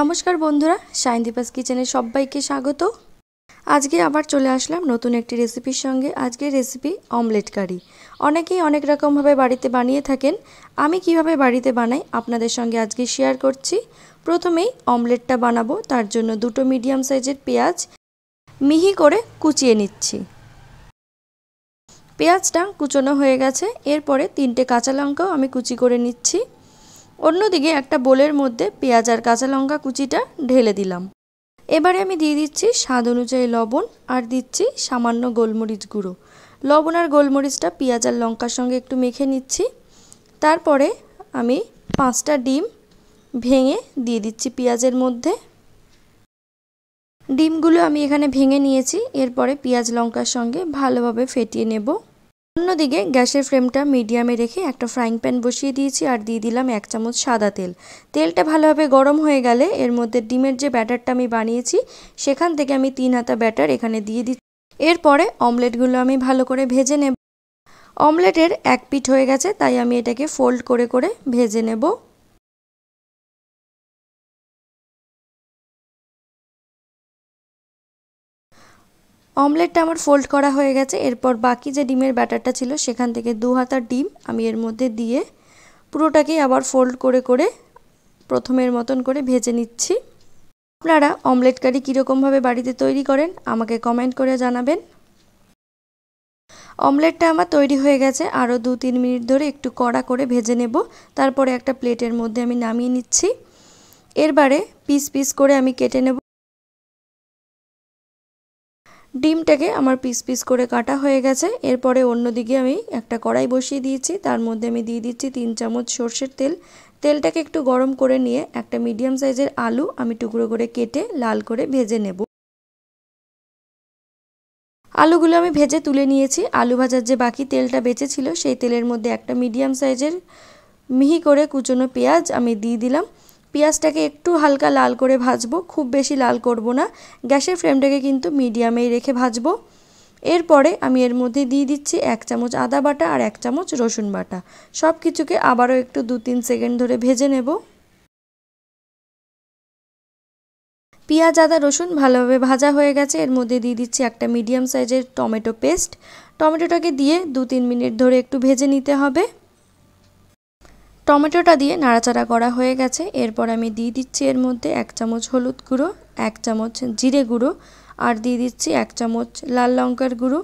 নমস্কার বন্ধুরা সাইনদীপাস কিচেনে সবাইকে স্বাগত আজকে আবার চলে আসলাম নতুন একটি রেসিপির সঙ্গে আজকের রেসিপি অমলেট কারি অনেকেই অনেক রকমভাবে বাড়িতে বানিয়ে থাকেন আমি কিভাবে বাড়িতে বানাই আপনাদের সঙ্গে আজকে শেয়ার করছি প্রথমেই অমলেটটা বানাবো তার জন্য দুটো মিডিয়াম সাইজের পেঁয়াজ মিহি করে কুচিয়ে নিচ্ছি পেঁয়াজটা কুচোনো হয়ে গেছে এরপরে তিনটে কাঁচা লঙ্কাও আমি কুচি করে নিচ্ছি অন্যদিকে একটা বোলের মধ্যে পেঁয়াজ আর কাঁচা লঙ্কা কুচিটা ঢেলে দিলাম এবারে আমি দিয়ে দিচ্ছি স্বাদ অনুযায়ী লবণ আর দিচ্ছি সামান্য গোলমরিচ গুঁড়ো লবণ আর গোলমরিচটা পেঁয়াজ আর লঙ্কার সঙ্গে একটু মেখে নিচ্ছি তারপরে আমি পাঁচটা ডিম ভেঙে দিয়ে দিচ্ছি পেঁয়াজের মধ্যে ডিমগুলো আমি এখানে ভেঙে নিয়েছি এরপরে পেঁয়াজ লঙ্কার সঙ্গে ভালোভাবে ফেটিয়ে নেবো অন্যদিকে গ্যাসের ফ্লেমটা মিডিয়ামে রেখে একটা ফ্রাইং প্যান বসিয়ে দিয়েছি আর দিয়ে দিলাম এক চামচ সাদা তেল তেলটা ভালোভাবে গরম হয়ে গেলে এর মধ্যে ডিমের যে ব্যাটারটা আমি বানিয়েছি সেখান থেকে আমি তিন হাতা ব্যাটার এখানে দিয়ে দিচ্ছি এরপরে অমলেটগুলো আমি ভালো করে ভেজে নেব অমলেটের এক পিঠ হয়ে গেছে তাই আমি এটাকে ফোল্ড করে করে ভেজে নেব অমলেটটা আমার ফোল্ড করা হয়ে গেছে এরপর বাকি যে ডিমের ব্যাটারটা ছিল সেখান থেকে দু হাতার ডিম আমি এর মধ্যে দিয়ে পুরোটাকেই আবার ফোল্ড করে করে প্রথমের মতন করে ভেজে নিচ্ছি আপনারা অমলেট কারি কীরকমভাবে বাড়িতে তৈরি করেন আমাকে কমেন্ট করে জানাবেন অমলেটটা আমার তৈরি হয়ে গেছে আরও দু তিন মিনিট ধরে একটু কড়া করে ভেজে নেব তারপরে একটা প্লেটের মধ্যে আমি নামিয়ে নিচ্ছি এরবারে পিস পিস করে আমি কেটে নেব ডিমটাকে আমার পিস পিস করে কাটা হয়ে গেছে এরপরে অন্যদিকে আমি একটা কড়াই বসিয়ে দিয়েছি তার মধ্যে আমি দিয়ে দিচ্ছি তিন চামচ সর্ষের তেল তেলটাকে একটু গরম করে নিয়ে একটা মিডিয়াম সাইজের আলু আমি টুকরো করে কেটে লাল করে ভেজে নেব আলুগুলো আমি ভেজে তুলে নিয়েছি আলু ভাজার যে বাকি তেলটা বেঁচেছিল সেই তেলের মধ্যে একটা মিডিয়াম সাইজের মিহি করে কুচনো পেঁয়াজ আমি দিয়ে দিলাম পেঁয়াজটাকে একটু হালকা লাল করে ভাজবো খুব বেশি লাল করব না গ্যাসের ফ্লেমটাকে কিন্তু মিডিয়ামেই রেখে ভাজবো এরপরে আমি এর মধ্যে দিয়ে দিচ্ছি এক চামচ আদা বাটা আর এক চামচ রসুন বাটা সব কিছুকে আবারও একটু দু তিন সেকেন্ড ধরে ভেজে নেব পেঁয়াজ আদা রসুন ভালোভাবে ভাজা হয়ে গেছে এর মধ্যে দিয়ে দিচ্ছি একটা মিডিয়াম সাইজের টমেটো পেস্ট টমেটোটাকে দিয়ে দু তিন মিনিট ধরে একটু ভেজে নিতে হবে টমেটোটা দিয়ে নাড়াচাড়া করা হয়ে গেছে এরপর আমি দিয়ে দিচ্ছি এর মধ্যে এক চামচ হলুদ গুঁড়ো এক চামচ জিরে গুঁড়ো আর দিয়ে দিচ্ছি এক চামচ লাল লঙ্কার গুঁড়ো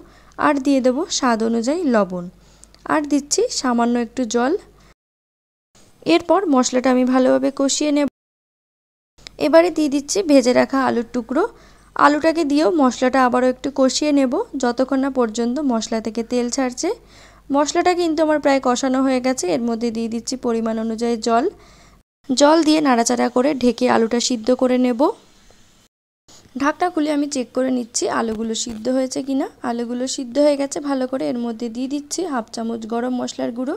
আর দিয়ে দেবো স্বাদ অনুযায়ী লবণ আর দিচ্ছি সামান্য একটু জল এরপর মশলাটা আমি ভালোভাবে কষিয়ে নেব এবারে দিয়ে দিচ্ছি ভেজে রাখা আলুর টুকরো আলুটাকে দিয়েও মশলাটা আবারও একটু কষিয়ে নেব যতক্ষণ না পর্যন্ত মশলা থেকে তেল ছাড়ছে মশলাটা কিন্তু আমার প্রায় কষানো হয়ে গেছে এর মধ্যে দিয়ে দিচ্ছি পরিমাণ অনুযায়ী জল জল দিয়ে নাড়াচাড়া করে ঢেকে আলুটা সিদ্ধ করে নেব ঢাকটা খুলে আমি চেক করে নিচ্ছি আলুগুলো সিদ্ধ হয়েছে কিনা আলুগুলো সিদ্ধ হয়ে গেছে ভালো করে এর মধ্যে দিয়ে দিচ্ছি হাফ চামচ গরম মশলার গুঁড়ো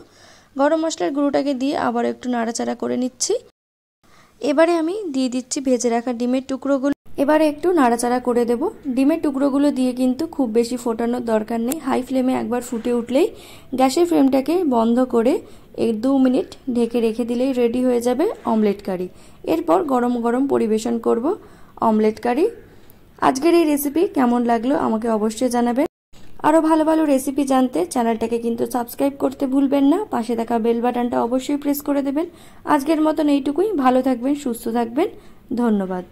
গরম মশলার গুঁড়োটাকে দিয়ে আবার একটু নাড়াচাড়া করে নিচ্ছি এবারে আমি দিয়ে দিচ্ছি ভেজে রাখা ডিমের টুকরোগুলো এবারে একটু নাড়াচাড়া করে দেব ডিমের টুকরোগুলো দিয়ে কিন্তু খুব বেশি ফোটানোর দরকার নেই হাই ফ্লেমে একবার ফুটে উঠলেই গ্যাসের ফ্লেমটাকে বন্ধ করে এই দু মিনিট ঢেকে রেখে দিলেই রেডি হয়ে যাবে অমলেট কারি এরপর গরম গরম পরিবেশন করব অমলেট কারি আজকের এই রেসিপি কেমন লাগলো আমাকে অবশ্যই জানাবেন আরও ভালো ভালো রেসিপি জানতে চ্যানেলটাকে কিন্তু সাবস্ক্রাইব করতে ভুলবেন না পাশে থাকা বেল বাটনটা অবশ্যই প্রেস করে দেবেন আজকের মতন এইটুকুই ভালো থাকবেন সুস্থ থাকবেন ধন্যবাদ